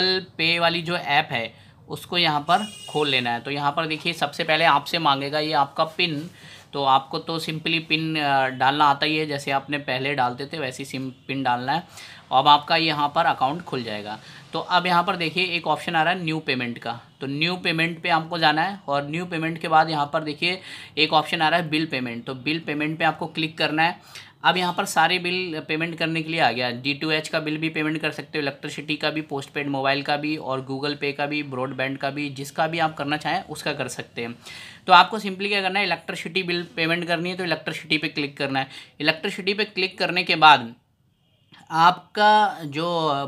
Google पे वाली जो ऐप है उसको यहाँ पर खोल लेना है तो यहाँ पर देखिए सबसे पहले आपसे मांगेगा ये आपका पिन तो आपको तो सिंपली पिन डालना आता ही है जैसे आपने पहले डालते थे वैसे सिम पिन डालना है अब आपका यहाँ पर अकाउंट खुल जाएगा तो अब यहाँ पर देखिए एक ऑप्शन आ रहा है न्यू पेमेंट का तो न्यू पेमेंट पे आपको जाना है और न्यू पेमेंट के बाद यहाँ पर देखिए एक ऑप्शन आ रहा है बिल पेमेंट तो बिल पेमेंट पे आपको क्लिक करना है अब यहाँ पर सारे बिल पेमेंट करने के लिए आ गया डी टू एच का बिल भी पेमेंट कर सकते हो इलेक्ट्रिसिटी का भी पोस्ट पेड मोबाइल का भी और गूगल पे का भी ब्रॉडबैंड का भी जिसका भी आप करना चाहें उसका कर सकते हैं तो आपको सिंपली क्या करना है इलेक्ट्रिसिटी बिल पेमेंट करनी है तो इलेक्ट्रिसिटी पे क्लिक करना है इलेक्ट्रिसिटी पे क्लिक करने के बाद आपका जो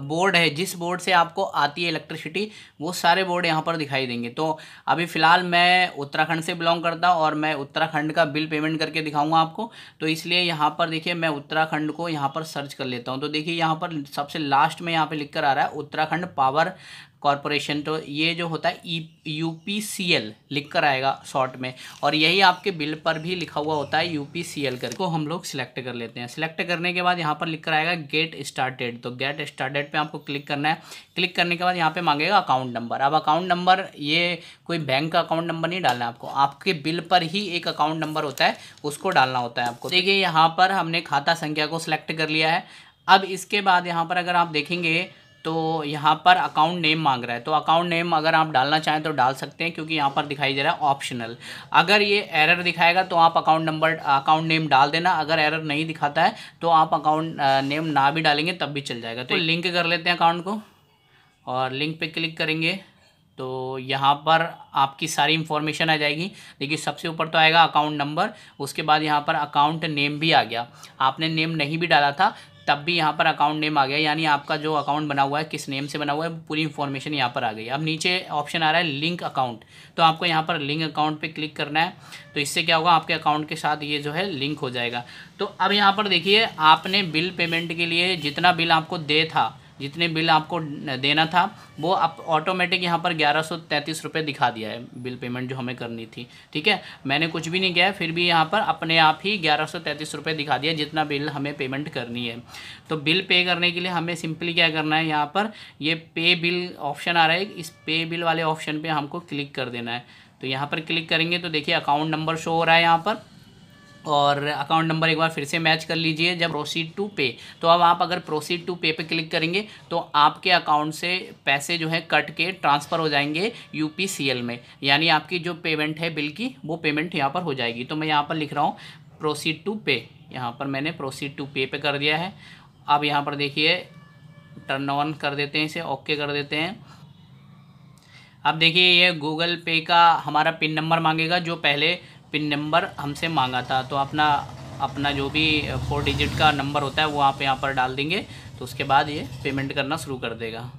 बोर्ड है जिस बोर्ड से आपको आती है इलेक्ट्रिसिटी वो सारे बोर्ड यहाँ पर दिखाई देंगे तो अभी फ़िलहाल मैं उत्तराखंड से बिलोंग करता हूँ और मैं उत्तराखंड का बिल पेमेंट करके दिखाऊंगा आपको तो इसलिए यहाँ पर देखिए मैं उत्तराखंड को यहाँ पर सर्च कर लेता हूँ तो देखिए यहाँ पर सबसे लास्ट में यहाँ पर लिख कर आ रहा है उत्तराखंड पावर कॉरपोरेशन तो ये जो होता है E e, U P C L लिख कर आएगा शॉर्ट में और यही आपके बिल पर भी लिखा हुआ होता है यू पी सी एल करके को हम लोग सिलेक्ट कर लेते हैं सिलेक्ट करने के बाद यहाँ पर लिख कर आएगा गेट स्टार्टेड तो गेट स्टार्टेड पे आपको क्लिक करना है क्लिक करने के बाद यहाँ पे मांगेगा अकाउंट नंबर अब अकाउंट नंबर ये कोई बैंक का अकाउंट नंबर नहीं डालना आपको आपके बिल पर ही एक अकाउंट नंबर होता है उसको डालना होता है आपको देखिए यहाँ पर हमने खाता संख्या को सिलेक्ट कर लिया है अब इसके बाद यहाँ पर अगर आप देखेंगे तो यहाँ पर अकाउंट नेम मांग रहा है तो अकाउंट नेम अगर आप डालना चाहें तो डाल सकते हैं क्योंकि यहाँ पर दिखाई दे रहा है ऑप्शनल अगर ये एरर दिखाएगा तो आप अकाउंट नंबर अकाउंट नेम डाल देना अगर एरर नहीं दिखाता है तो आप अकाउंट नेम ना भी डालेंगे तब भी चल जाएगा तो लिंक कर लेते हैं अकाउंट को और लिंक पर क्लिक करेंगे तो यहाँ पर आपकी सारी इन्फॉर्मेशन आ जाएगी देखिए सबसे ऊपर तो आएगा अकाउंट नंबर उसके बाद यहाँ पर अकाउंट नेम भी आ गया आपने नेम नहीं भी डाला था तब भी यहाँ पर अकाउंट नेम आ गया यानी आपका जो अकाउंट बना हुआ है किस नेम से बना हुआ है पूरी इन्फॉर्मेशन यहाँ पर आ गई अब नीचे ऑप्शन आ रहा है लिंक अकाउंट तो आपको यहाँ पर लिंक अकाउंट पे क्लिक करना है तो इससे क्या होगा आपके अकाउंट के साथ ये जो है लिंक हो जाएगा तो अब यहाँ पर देखिए आपने बिल पेमेंट के लिए जितना बिल आपको दे था जितने बिल आपको देना था वो आप ऑटोमेटिक यहाँ पर ग्यारह सौ तैंतीस रुपये दिखा दिया है बिल पेमेंट जो हमें करनी थी ठीक है मैंने कुछ भी नहीं किया फिर भी यहाँ पर अपने आप ही ग्यारह सौ तैंतीस रुपये दिखा दिया जितना बिल हमें पेमेंट करनी है तो बिल पे करने के लिए हमें सिंपली क्या करना है यहाँ पर ये पे बिल ऑप्शन आ रहा है इस पे बिल वाले ऑप्शन पर हमको क्लिक कर देना है तो यहाँ पर क्लिक करेंगे तो देखिए अकाउंट नंबर शो हो रहा है यहाँ पर और अकाउंट नंबर एक बार फिर से मैच कर लीजिए जब प्रोसीड टू पे तो अब आप अगर प्रोसीड टू पे पे क्लिक करेंगे तो आपके अकाउंट से पैसे जो है कट के ट्रांसफ़र हो जाएंगे यू में यानी आपकी जो पेमेंट है बिल की वो पेमेंट यहाँ पर हो जाएगी तो मैं यहाँ पर लिख रहा हूँ प्रोसीड टू पे यहाँ पर मैंने प्रोसीड टू पे पे कर दिया है अब यहाँ पर देखिए टर्न ऑन कर देते हैं इसे ओके कर देते हैं अब देखिए ये गूगल पे का हमारा पिन नंबर मांगेगा जो पहले पिन नंबर हमसे मांगा था तो अपना अपना जो भी फोर डिजिट का नंबर होता है वो आप यहाँ पर डाल देंगे तो उसके बाद ये पेमेंट करना शुरू कर देगा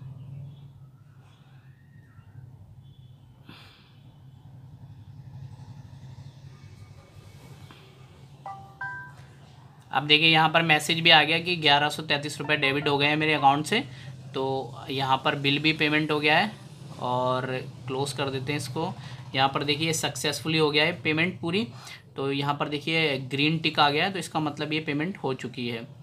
अब देखिए यहाँ पर मैसेज भी आ गया कि ग्यारह सौ तैंतीस रुपये डेबिट हो गए हैं मेरे अकाउंट से तो यहाँ पर बिल भी पेमेंट हो गया है और क्लोज़ कर देते हैं इसको यहाँ पर देखिए सक्सेसफुली हो गया है पेमेंट पूरी तो यहाँ पर देखिए ग्रीन टिक आ गया है तो इसका मतलब ये पेमेंट हो चुकी है